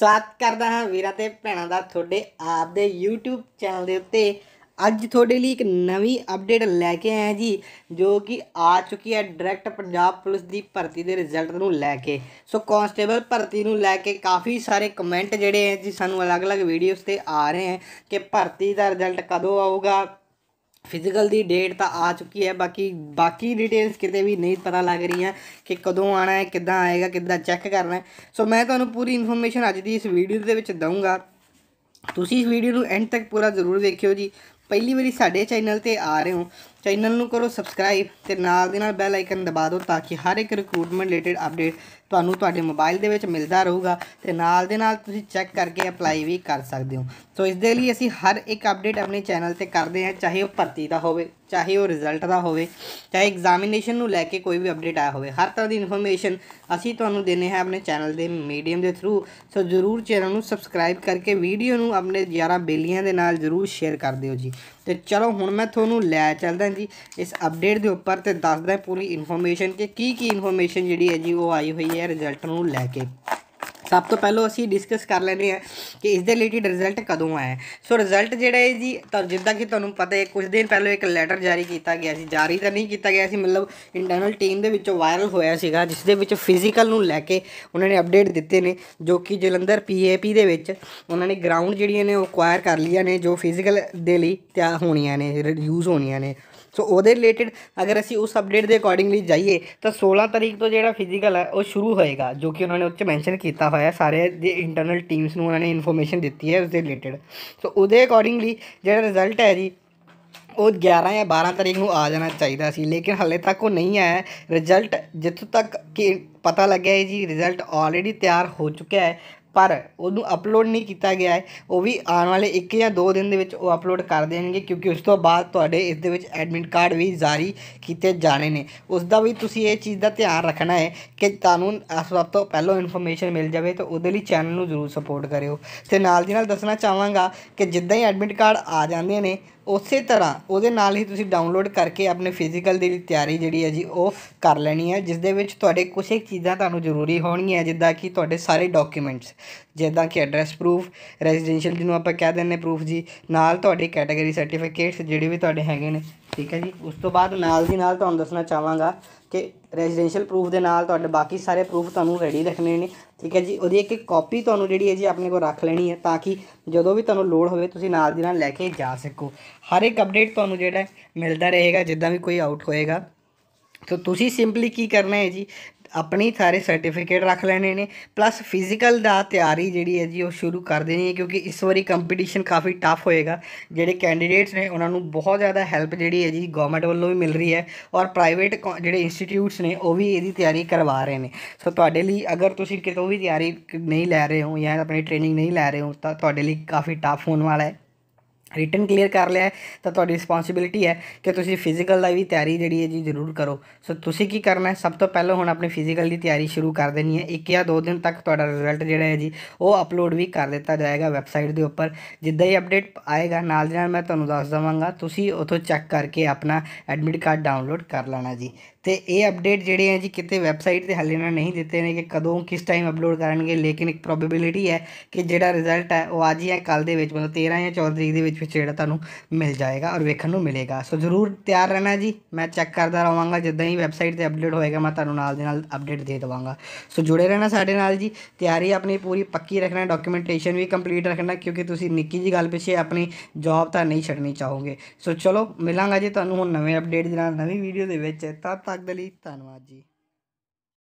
ਸਵਾਗਤ ਕਰਦਾ ਹਾਂ ਵੀਰਾਂ ਤੇ ਭੈਣਾਂ ਦਾ ਤੁਹਾਡੇ ਆਪ ਦੇ YouTube ਚੈਨਲ ਦੇ ਉੱਤੇ ਅੱਜ ਤੁਹਾਡੇ ਲਈ ਇੱਕ ਨਵੀਂ ਅਪਡੇਟ ਲੈ ਕੇ ਆਇਆ ਜੀ ਜੋ ਕਿ ਆ ਚੁੱਕੀ ਹੈ ਡਾਇਰੈਕਟ ਪੰਜਾਬ ਪੁਲਿਸ ਦੀ ਭਰਤੀ ਦੇ ਰਿਜ਼ਲਟ ਨੂੰ ਲੈ ਕੇ ਸੋ ਕਨਸਟੇਬਲ ਭਰਤੀ ਨੂੰ ਲੈ ਕੇ ਕਾਫੀ ਸਾਰੇ ਕਮੈਂਟ ਜਿਹੜੇ ਹੈ ਜੀ ਸਾਨੂੰ ਅਲੱਗ-ਅਲੱਗ ਵੀਡੀਓਜ਼ ਤੇ ਆ ਰਹੇ ਹਨ ਕਿ ਭਰਤੀ ਦਾ ਰਿਜ਼ਲਟ ਕਦੋਂ ਆਊਗਾ ਫਿਜ਼ੀਕਲ ਦੀ ਡੇਟ ਤਾਂ ਆ ਚੁੱਕੀ ਹੈ ਬਾਕੀ ਬਾਕੀ ਡਿਟੇਲਸ ਕਿਤੇ ਵੀ ਨਹੀਂ ਪਤਾ ਲੱਗ ਰਹੀਆਂ ਕਿ ਕਦੋਂ ਆਣਾ ਹੈ ਕਿੱਦਾਂ ਆਏਗਾ ਕਿੱਦਾਂ ਚੈੱਕ ਕਰਨਾ ਹੈ ਸੋ ਮੈਂ ਤੁਹਾਨੂੰ ਪੂਰੀ ਇਨਫੋਰਮੇਸ਼ਨ ਅੱਜ ਦੀ ਇਸ ਵੀਡੀਓ ਦੇ ਵਿੱਚ ਦਊਂਗਾ ਤੁਸੀਂ ਇਸ ਵੀਡੀਓ ਨੂੰ ਐਂਡ ਤੱਕ ਪੂਰਾ ਜ਼ਰੂਰ ਦੇਖਿਓ ਜੀ ਪਹਿਲੀ ਵਾਰੀ ਸਾਡੇ ਚੈਨਲ ਤੇ ਆ ਰਹੇ ਹੋ ਚੈਨਲ ਨੂੰ ਕਰੋ ਸਬਸਕ੍ਰਾਈਬ ਤੇ ਨਾਲ ਦੇ ਨਾਲ ਬੈਲ ਆਈਕਨ ਦਬਾ ਦਿਓ ਤਾਂ ਕਿ ਹਰ ਇੱਕ ਰਿਕਰੂਟਮੈਂਟ ਰਿਲੇਟਡ ਅਪਡੇਟ ਤੁਹਾਨੂੰ ਤੁਹਾਡੇ ਮੋਬਾਈਲ ਦੇ ਵਿੱਚ ਮਿਲਦਾ ਰਹੂਗਾ ਤੇ ਨਾਲ ਦੇ ਨਾਲ ਤੁਸੀਂ ਚੈੱਕ ਕਰਕੇ ਅਪਲਾਈ ਵੀ ਕਰ ਸਕਦੇ ਹੋ ਸੋ ਇਸ ਦੇ ਲਈ ਅਸੀਂ ਹਰ ਇੱਕ ਅਪਡੇਟ ਆਪਣੇ ਚੈਨਲ ਤੇ ਕਰਦੇ ਹਾਂ ਚਾਹੇ ਉਹ ਭਰਤੀ ਦਾ ਹੋਵੇ ਚਾਹੇ ਉਹ ਰਿਜ਼ਲਟ ਦਾ ਹੋਵੇ ਚਾਹੇ ਐਗਜ਼ਾਮੀਨੇਸ਼ਨ ਨੂੰ ਲੈ ਕੇ ਕੋਈ ਵੀ ਅਪਡੇਟ ਆਇਆ ਹੋਵੇ ਹਰ ਤਰ੍ਹਾਂ ਦੀ ਇਨਫੋਰਮੇਸ਼ਨ ਅਸੀਂ ਤੁਹਾਨੂੰ ਦੇਨੇ ਹੈ ਆਪਣੇ ਚੈਨਲ ਦੇ ਮੀਡੀਅਮ ਦੇ ਥਰੂ ਸੋ ਜਰੂਰ ਚੈਨਲ ਨੂੰ ਸਬਸਕ੍ਰਾਈਬ ਕਰਕੇ ਵੀਡੀਓ ਨੂੰ ਆਪਣੇ ਯਾਰਾਂ ਬੇਲੀਆਂ ਦੇ ਨਾਲ ਜਰੂਰ ਸ਼ੇਅਰ ਕਰ ਦਿਓ ਜੀ ਤੇ ਚਲੋ ਹੁਣ ਮੈਂ ਤੁਹਾਨੂੰ ਲੈ ਚੱਲਦਾ ਜੀ ਇਸ ਅਪਡੇਟ ਦੇ ਉੱਪਰ ਤੇ ਦੱਸਦਾ ਪੂਰੀ ਇਨਫੋਰਮੇਸ਼ਨ ਕਿ ਕੀ ਕੀ ਇਨਫੋਰਮੇਸ਼ਨ ਜਿਹੜੀ ਹੈ ਜੀ ਉਹ ਆਈ ਹੋਈ ਹੈ ਰਿਜ਼ਲਟ ਨੂੰ ਲੈ ਕੇ ਸਭ ਤੋਂ ਪਹਿਲਾਂ ਅਸੀਂ ਡਿਸਕਸ ਕਰ ਲੈਂਦੇ ਹਾਂ ਕਿ ਇਸ ਦੇ ਰਿਲੇਟਡ ਰਿਜ਼ਲਟ ਕਦੋਂ ਆਇਆ ਸੋ ਰਿਜ਼ਲਟ ਜਿਹੜਾ ਹੈ ਜੀ ਤਾਂ ਜਿੱਦਾਂ ਕਿ ਤੁਹਾਨੂੰ ਪਤਾ ਹੈ ਕੁਝ ਦਿਨ ਪਹਿਲਾਂ ਇੱਕ ਲੈਟਰ ਜਾਰੀ ਕੀਤਾ ਗਿਆ ਸੀ ਜਾਰੀ ਤਾਂ ਨਹੀਂ ਕੀਤਾ ਗਿਆ ਸੀ ਮਤਲਬ ਇੰਟਰਨਲ ਟੀਮ ਦੇ ਵਿੱਚੋਂ ਵਾਇਰਲ ਹੋਇਆ ਸੀਗਾ ਜਿਸ ਦੇ ਵਿੱਚ ਫਿਜ਼ੀਕਲ ਨੂੰ ਲੈ ਕੇ ਉਹਨਾਂ ਨੇ ਅਪਡੇਟ ਦਿੱਤੇ ਨੇ ਜੋ ਕਿ ਜਲੰਧਰ ਪੀਏਪੀ ਦੇ ਵਿੱਚ ਉਹਨਾਂ ਨੇ ਗਰਾਊਂਡ ਜਿਹੜੀਆਂ ਨੇ ਉਹ ਅਕਵਾਇਰ ਕਰ ਲਈਆਂ ਨੇ ਜੋ ਫਿਜ਼ੀਕਲ ਦੇ ਲਈ ਤਿਆਰ ਹੋਣੀਆਂ ਨੇ ਯੂਜ਼ ਹੋਣੀਆਂ ਨੇ ਸੋ ਉਹਦੇ ਰਿਲੇਟਡ ਅਗਰ ਅਸੀਂ ਉਸ ਅਪਡੇਟ ਦੇ ਅਕੋਰਡਿੰਗਲੀ ਜਾਈਏ ਤਾਂ 16 ਤਰੀਕ ਤੋਂ ਜਿਹੜਾ ਫਿਜ਼ੀਕਲ ਹੈ ਉਹ ਸ਼ੁਰੂ ਹੋਏਗਾ ਜੋ ਕਿ ਉਹਨਾਂ ਨੇ ਉੱਚ ਮੈਂਸ਼ਨ ਕੀਤਾ ਹੋਇਆ ਸਾਰੇ ਦੇ ਇੰਟਰਨਲ ਟੀਮਸ ਨੂੰ ਉਹਨਾਂ ਨੇ ਇਨਫੋਰਮੇਸ਼ਨ ਦਿੱਤੀ ਹੈ ਉਸ ਦੇ ਰਿਲੇਟਡ ਸੋ ਉਹਦੇ ਅਕੋਰਡਿੰਗਲੀ ਜਿਹੜਾ ਰਿਜ਼ਲਟ ਹੈ ਜੀ ਉਹ 11 ਜਾਂ 12 ਤਰੀਕ ਨੂੰ ਆ ਜਾਣਾ ਚਾਹੀਦਾ ਸੀ ਲੇਕਿਨ ਹਲੇ ਤੱਕ ਉਹ ਨਹੀਂ ਆਇਆ ਰਿਜ਼ਲਟ ਜਿੱਥੋਂ ਤੱਕ ਕਿ ਪਤਾ ਲੱਗਿਆ ਹੈ ਜੀ ਰਿਜ਼ਲਟ ਆਲਰੇਡੀ ਤਿਆਰ ਹੋ ਚੁੱਕਿਆ ਹੈ ਪਰ ਉਹਨੂੰ ਅਪਲੋਡ ਨਹੀਂ ਕੀਤਾ ਗਿਆ ਹੈ ਉਹ ਵੀ ਆਉਣ ਵਾਲੇ 1 ਜਾਂ 2 ਦਿਨ ਦੇ ਵਿੱਚ ਉਹ ਅਪਲੋਡ ਕਰ ਦੇਣਗੇ ਕਿਉਂਕਿ ਉਸ ਤੋਂ ਬਾਅਦ ਤੁਹਾਡੇ ਇਸ ਦੇ ਵਿੱਚ ਐਡਮਿਟ ਕਾਰਡ ਵੀ ਜਾਰੀ ਕੀਤੇ ਜਾਣੇ ਨੇ ਉਸ ਦਾ ਵੀ ਤੁਸੀਂ ਇਹ ਚੀਜ਼ ਦਾ ਧਿਆਨ ਰੱਖਣਾ ਹੈ ਕਿ ਤੁਹਾਨੂੰ ਸਭ ਤੋਂ ਪਹਿਲਾਂ ਇਨਫੋਰਮੇਸ਼ਨ ਮਿਲ ਜਾਵੇ ਤਾਂ ਉਹਦੇ ਲਈ ਚੈਨਲ ਨੂੰ ਜ਼ਰੂਰ ਸਪੋਰਟ ਕਰਿਓ ਤੇ ਨਾਲ ਦੀ ਨਾਲ ਦੱਸਣਾ ਚਾਹਾਂਗਾ ਕਿ ਜਿੱਦਾਂ ਹੀ ਐਡਮਿਟ ਕਾਰਡ ਆ ਜਾਂਦੇ ਨੇ ਉਸੇ ਤਰ੍ਹਾਂ ਉਹਦੇ ਨਾਲ ਹੀ ਤੁਸੀਂ ਡਾਊਨਲੋਡ ਕਰਕੇ ਆਪਣੇ ਫਿਜ਼ੀਕਲ ਦੀ ਤਿਆਰੀ ਜਿਹੜੀ ਹੈ ਜੀ ਉਹ ਕਰ ਲੈਣੀ ਹੈ ਜਿਸ ਦੇ ਵਿੱਚ ਤੁਹਾਡੇ ਕੁਝ ਇੱਕ ਚੀਜ਼ਾਂ ਤੁਹਾਨੂੰ ਜ਼ਰੂਰੀ ਹੋਣਗੀਆਂ ਜਿੱਦਾਂ ਕਿ ਤੁਹਾਡੇ ਸਾਰੇ ਡਾਕੂਮੈਂਟਸ ਜਿੱਦਾਂ ਕਿ ਐਡਰੈਸ ਪ੍ਰੂਫ ਰੈਜ਼ੀਡੈਂਸ਼ੀਅਲ ਜਿਹਨੂੰ ਆਪਾਂ ਕਹਿ ਦਿੰਨੇ ਪ੍ਰੂਫ ਜੀ ਨਾਲ ਤੁਹਾਡੇ ਕੈਟਾਗਰੀ ਸਰਟੀਫਿਕੇਟਸ ਜਿਹੜੇ ਵੀ ਤੁਹਾਡੇ ਹੈਗੇ ਨੇ ਠੀਕ ਹੈ ਜੀ ਉਸ ਤੋਂ ਬਾਅਦ ਨਾਲ ਦੀ ਨਾਲ ਤੁਹਾਨੂੰ ਦੱਸਣਾ ਚਾਹਾਂਗਾ ਕਿ ਰੈਜ਼ੀਡੈਂਸ਼ੀਅਲ ਪ੍ਰੂਫ ਦੇ ਨਾਲ ਤੁਹਾਡੇ ਬਾਕੀ ਸਾਰੇ ਪ੍ਰੂਫ ਤੁਹਾਨੂੰ ਰੈਡੀ ਰੱਖਣੇ ਨੇ ਠੀਕ ਹੈ ਜੀ ਉਹਦੀ ਇੱਕ ਇੱਕ ਕਾਪੀ ਤੁਹਾਨੂੰ ਜਿਹੜੀ ਹੈ ਜੀ ਆਪਣੇ ਕੋਲ ਰੱਖ ਲੈਣੀ ਹੈ ਤਾਂ ਕਿ ਜਦੋਂ ਵੀ ਤੁਹਾਨੂੰ ਲੋੜ ਹੋਵੇ ਤੁਸੀਂ ਨਾਲ ਦੀ ਨਾਲ ਲੈ ਕੇ ਜਾ ਸਕੋ ਹਰ ਇੱਕ ਅਪਡੇਟ ਤੁਹਾਨੂੰ ਜਿਹੜਾ ਮਿਲਦਾ ਰਹੇਗਾ ਜਿੱਦਾਂ ਵੀ ਕੋਈ ਆਊਟ ਹੋਏਗਾ ਤਾਂ ਤੁਸੀਂ ਸਿੰਪਲੀ ਕੀ ਕਰਨਾ ਹੈ ਜੀ ਆਪਣੇ ਸਾਰੇ ਸਰਟੀਫਿਕੇਟ ਰੱਖ ਲੈਣੇ ਨੇ ਪਲੱਸ ਫਿਜ਼ੀਕਲ ਦਾ ਤਿਆਰੀ ਜਿਹੜੀ ਹੈ ਜੀ ਉਹ ਸ਼ੁਰੂ ਕਰ ਦੇਣੀ ਹੈ ਕਿਉਂਕਿ ਇਸ ਵਾਰੀ ਕੰਪੀਟੀਸ਼ਨ ਕਾਫੀ ਟਫ ਹੋਏਗਾ ਜਿਹੜੇ ਕੈਂਡੀਡੇਟਸ ਨੇ ਉਹਨਾਂ ਨੂੰ ਬਹੁਤ ਜ਼ਿਆਦਾ ਹੈਲਪ ਜਿਹੜੀ ਹੈ ਜੀ ਗਵਰਨਮੈਂਟ ਵੱਲੋਂ ਵੀ ਮਿਲ ਰਹੀ ਹੈ ਔਰ ਪ੍ਰਾਈਵੇਟ ਜਿਹੜੇ ਇੰਸਟੀਟਿਊਟਸ ਨੇ ਉਹ ਵੀ ਇਹਦੀ ਤਿਆਰੀ ਕਰਵਾ ਰਹੇ ਨੇ ਸੋ ਤੁਹਾਡੇ ਲਈ ਅਗਰ ਤੁਸੀਂ ਕਿਤੋਂ ਵੀ ਤਿਆਰੀ ਨਹੀਂ ਲੈ ਰਹੇ ਹੋ ਜਾਂ ਆਪਣੀ ਟ੍ਰੇਨਿੰਗ ਨਹੀਂ ਲੈ ਰਹੇ ਹੋ ਤਾਂ ਤੁਹਾਡੇ ਲਈ ਕਾਫੀ ਟਫ ਹੋਣ ਵਾਲਾ ਹੈ ਰਿਟਨ ਕਲੀਅਰ ਕਰ ਲਿਆ ਤਾਂ ਤੁਹਾਡੀ ਰਿਸਪੌਂਸਿਬਿਲਟੀ ਹੈ ਕਿ ਤੁਸੀਂ ਫਿਜ਼ੀਕਲ ਦਾ ਵੀ ਤਿਆਰੀ ਜਿਹੜੀ ਹੈ ਜੀ ਜ਼ਰੂਰ ਕਰੋ ਸੋ ਤੁਸੀਂ ਕੀ ਕਰਨਾ ਹੈ ਸਭ ਤੋਂ ਪਹਿਲਾਂ ਹੁਣ ਆਪਣੀ ਫਿਜ਼ੀਕਲ ਦੀ ਤਿਆਰੀ ਸ਼ੁਰੂ ਕਰ ਦੇਣੀ ਹੈ ਇੱਕ ਜਾਂ ਦੋ ਦਿਨ ਤੱਕ ਤੁਹਾਡਾ ਰਿਜ਼ਲਟ ਜਿਹੜਾ ਹੈ ਜੀ ਉਹ ਅਪਲੋਡ ਵੀ ਕਰ ਦਿੱਤਾ ਜਾਏਗਾ ਵੈਬਸਾਈਟ ਦੇ ਉੱਪਰ ਜਿੱਦਾਂ ਹੀ ਅਪਡੇਟ ਆਏਗਾ ਨਾਲ ਦੀ ਨਾਲ ਮੈਂ ਤੁਹਾਨੂੰ ਦੱਸ ਦਵਾਂਗਾ ਤੁਸੀਂ ਉਥੋਂ ਚੈੱਕ ਕਰਕੇ ਆਪਣਾ ਐਡਮਿਟ ਕਾਰਡ ਡਾਊਨਲੋਡ ਕਰ ਲੈਣਾ ਜੀ ਤੇ ਇਹ ਅਪਡੇਟ ਜਿਹੜੇ ਆ ਜੀ ਕਿਤੇ ਵੈਬਸਾਈਟ ਤੇ ਹਾਲੇ ਨਾ ਨਹੀਂ ਦਿੱਤੇ ਨੇ ਕਿ ਕਦੋਂ ਕਿਸ ਟਾਈਮ ਅਪਲੋਡ ਕਰਨਗੇ ਲੇਕਿਨ ਇੱਕ ਪ੍ਰੋਬੇਬਿਲਿਟੀ ਹੈ ਕਿ ਜਿਹੜਾ ਰਿਜ਼ਲਟ ਹੈ ਉਹ ਅੱਜ ਜਾਂ ਕੱਲ ਦੇ ਵਿੱਚ ਮਤਲਬ 13 ਜਾਂ 14 ਤਰੀਕ ਦੇ ਵਿੱਚ ਵਿੱਚ ਜਿਹੜਾ ਤੁਹਾਨੂੰ ਮਿਲ ਜਾਏਗਾ ਔਰ ਵੇਖਣ ਨੂੰ ਮਿਲੇਗਾ ਸੋ ਜ਼ਰੂਰ ਤਿਆਰ ਰਹਿਣਾ ਜੀ ਮੈਂ ਚੈੱਕ ਕਰਦਾ ਰਹਾਂਗਾ ਜਿੱਦਾਂ ਹੀ ਵੈਬਸਾਈਟ ਤੇ ਅਪਡੇਟ ਹੋਏਗਾ ਮੈਂ ਤੁਹਾਨੂੰ ਨਾਲ ਦੇ ਨਾਲ ਅਪਡੇਟ ਦੇ ਦਵਾਂਗਾ ਸੋ ਜੁੜੇ ਰਹਿਣਾ ਸਾਡੇ ਨਾਲ ਜੀ ਤਿਆਰੀ ਆਪਣੀ ਪੂਰੀ ਪੱਕੀ ਰੱਖਣਾ ਡਾਕੂਮੈਂਟੇਸ਼ਨ ਵੀ ਕੰਪਲੀਟ ਰੱਖਣਾ ਕਿਉਂਕਿ ਤੁਸੀਂ ਨਿੱਕੀ ਜੀ ਗੱਲ ਪਿੱਛੇ ਆਪਣੀ ਜੌਬ ਤਾਂ ਨਹੀਂ ਛੱਡਣੀ ਚਾਹੋਗੇ ਸੋ ਚਲੋ ਮਿਲਾਂਗਾ ਜੀ ਤੁਹਾਨੂੰ ਹੁਣ ਨਵੇਂ ਅਪਡੇਟ ਦੇ ਨਾਲ ਨਵੀਂ ਵੀਡੀਓ ਦੇ ਵਿੱਚ ਤਾਂ ਤੱਕ ਦੇ ਲਈ ਧੰਨਵਾਦ ਜੀ